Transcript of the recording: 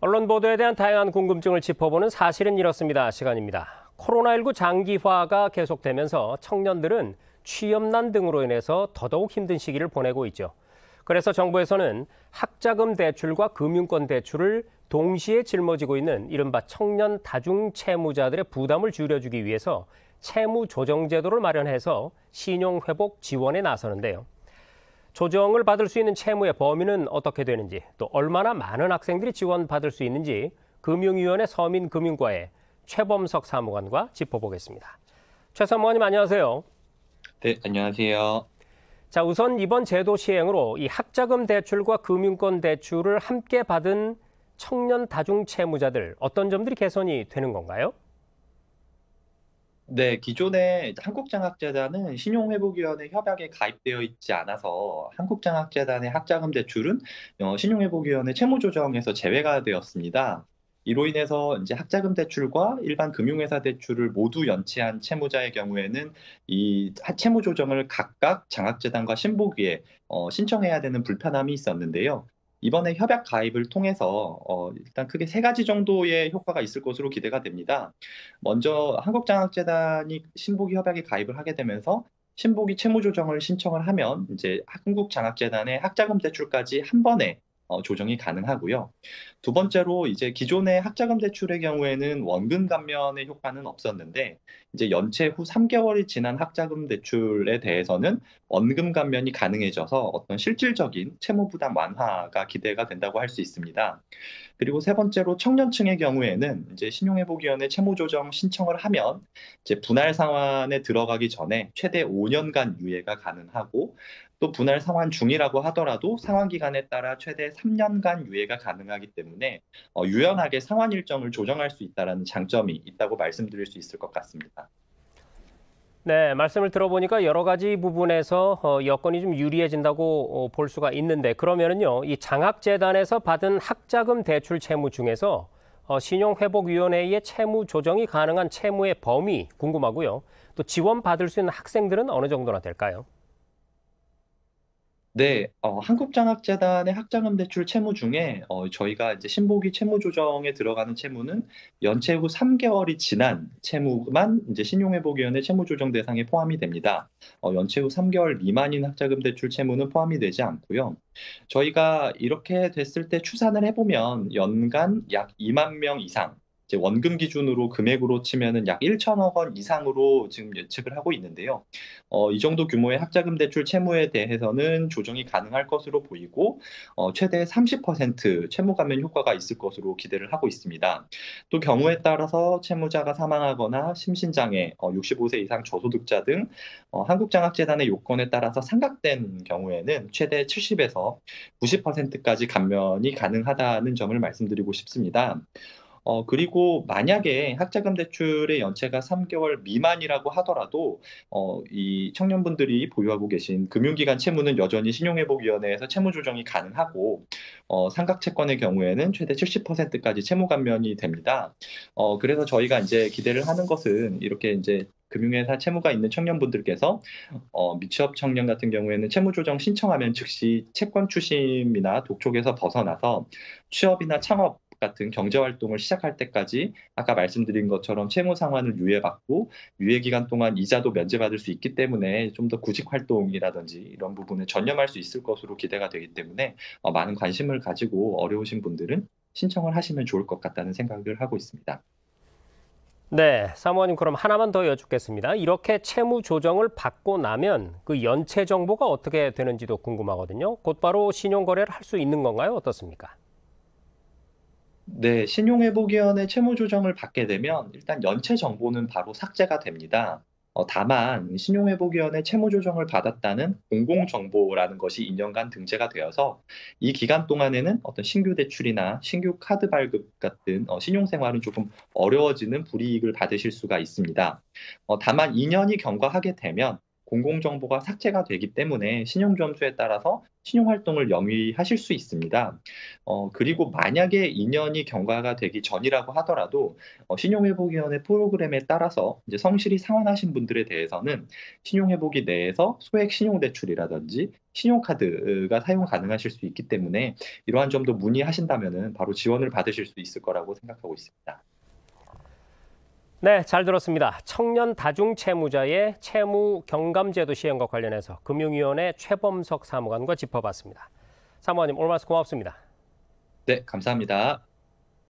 언론 보도에 대한 다양한 궁금증을 짚어보는 사실은 이렇습니다 시간입니다. 코로나19 장기화가 계속되면서 청년들은 취업난 등으로 인해서 더더욱 힘든 시기를 보내고 있죠. 그래서 정부에서는 학자금 대출과 금융권 대출을 동시에 짊어지고 있는 이른바 청년 다중 채무자들의 부담을 줄여주기 위해서 채무 조정 제도를 마련해서 신용 회복 지원에 나서는데요. 조정을 받을 수 있는 채무의 범위는 어떻게 되는지, 또 얼마나 많은 학생들이 지원받을 수 있는지 금융위원회 서민금융과의 최범석 사무관과 짚어보겠습니다. 최 사무관님 안녕하세요. 네, 안녕하세요. 자, 우선 이번 제도 시행으로 이 학자금 대출과 금융권 대출을 함께 받은 청년 다중 채무자들 어떤 점들이 개선이 되는 건가요? 네, 기존에 한국장학재단은 신용회복위원회 협약에 가입되어 있지 않아서 한국장학재단의 학자금 대출은 어, 신용회복위원회 채무조정에서 제외가 되었습니다. 이로 인해서 이제 학자금 대출과 일반 금융회사 대출을 모두 연체한 채무자의 경우에는 이 채무 조정을 각각 장학재단과 신보기에 어, 신청해야 되는 불편함이 있었는데요. 이번에 협약 가입을 통해서 어, 일단 크게 세 가지 정도의 효과가 있을 것으로 기대가 됩니다. 먼저 한국장학재단이 신보기 협약에 가입을 하게 되면서 신보기 채무 조정을 신청을 하면 이제 한국장학재단의 학자금 대출까지 한 번에 어, 조정이 가능하고요. 두 번째로 이제 기존의 학자금 대출의 경우에는 원금 감면의 효과는 없었는데 이제 연체 후 3개월이 지난 학자금 대출에 대해서는 원금 감면이 가능해져서 어떤 실질적인 채무 부담 완화가 기대가 된다고 할 수 있습니다. 그리고 세 번째로 청년층의 경우에는 이제 신용회복위원회 채무조정 신청을 하면 이제 분할 상환에 들어가기 전에 최대 5년간 유예가 가능하고 또 분할 상환 중이라고 하더라도 상환 기간에 따라 최대 3년간 유예가 가능하기 때문에 어, 유연하게 상환 일정을 조정할 수있다는 장점이 있다고 말씀드릴 수 있을 것 같습니다. 네, 말씀을 들어보니까 여러 가지 부분에서 어, 여건이 좀 유리해진다고 어, 볼 수가 있는데 그러면은요, 이 장학재단에서 받은 학자금 대출 채무 중에서 어, 신용회복위원회의 채무 조정이 가능한 채무의 범위 궁금하고요. 또 지원 받을 수 있는 학생들은 어느 정도나 될까요? 네. 어 한국장학재단의 학자금 대출 채무 중에 어 저희가 이제 신보기 채무 조정에 들어가는 채무는 연체 후 3개월이 지난 채무만 이제 신용회복위원회 채무 조정 대상에 포함이 됩니다. 어 연체 후 3개월 미만인 학자금 대출 채무는 포함이 되지 않고요. 저희가 이렇게 됐을 때 추산을 해보면 연간 약 2만 명 이상 이제 원금 기준으로 금액으로 치면은 약 1천억 원 이상으로 지금 예측을 하고 있는데요. 어, 이 정도 규모의 학자금 대출 채무에 대해서는 조정이 가능할 것으로 보이고 어, 최대 30% 채무 감면 효과가 있을 것으로 기대를 하고 있습니다. 또 경우에 따라서 채무자가 사망하거나 심신장애, 어, 65세 이상 저소득자 등 어, 한국장학재단의 요건에 따라서 상각된 경우에는 최대 70에서 90%까지 감면이 가능하다는 점을 말씀드리고 싶습니다. 어, 그리고 만약에 학자금 대출의 연체가 3개월 미만이라고 하더라도 어, 이 청년분들이 보유하고 계신 금융기관 채무는 여전히 신용회복위원회에서 채무 조정이 가능하고 어, 상각채권의 경우에는 최대 70%까지 채무 감면이 됩니다. 어, 그래서 저희가 이제 기대를 하는 것은 이렇게 이제 금융회사 채무가 있는 청년분들께서 어, 미취업 청년 같은 경우에는 채무 조정 신청하면 즉시 채권 추심이나 독촉에서 벗어나서 취업이나 창업 같은 경제 활동을 시작할 때까지 아까 말씀드린 것처럼 채무 상환을 유예받고 유예 기간 동안 이자도 면제받을 수 있기 때문에 좀 더 구직 활동이라든지 이런 부분에 전념할 수 있을 것으로 기대가 되기 때문에 어, 많은 관심을 가지고 어려우신 분들은 신청을 하시면 좋을 것 같다는 생각을 하고 있습니다. 네, 사모님 그럼 하나만 더 여쭙겠습니다. 이렇게 채무 조정을 받고 나면 그 연체 정보가 어떻게 되는지도 궁금하거든요. 곧바로 신용 거래를 할 수 있는 건가요? 어떻습니까? 네, 신용회복위원회 채무조정을 받게 되면 일단 연체 정보는 바로 삭제가 됩니다. 어, 다만 신용회복위원회 채무조정을 받았다는 공공정보라는 것이 2년간 등재가 되어서 이 기간 동안에는 어떤 신규 대출이나 신규 카드 발급 같은 어, 신용생활은 조금 어려워지는 불이익을 받으실 수가 있습니다. 어, 다만 2년이 경과하게 되면 공공정보가 삭제가 되기 때문에 신용점수에 따라서 신용활동을 영위하실 수 있습니다. 어, 그리고 만약에 2년이 경과가 되기 전이라고 하더라도 어, 신용회복위원회 프로그램에 따라서 이제 성실히 상환하신 분들에 대해서는 신용회복이 내에서 소액 신용대출이라든지 신용카드가 사용 가능하실 수 있기 때문에 이러한 점도 문의하신다면 바로 지원을 받으실 수 있을 거라고 생각하고 있습니다. 네, 잘 들었습니다. 청년 다중 채무자의 채무 경감 제도 시행과 관련해서 금융위원회 최범석 사무관과 짚어봤습니다. 사무관님, 오늘 말씀 고맙습니다. 네, 감사합니다.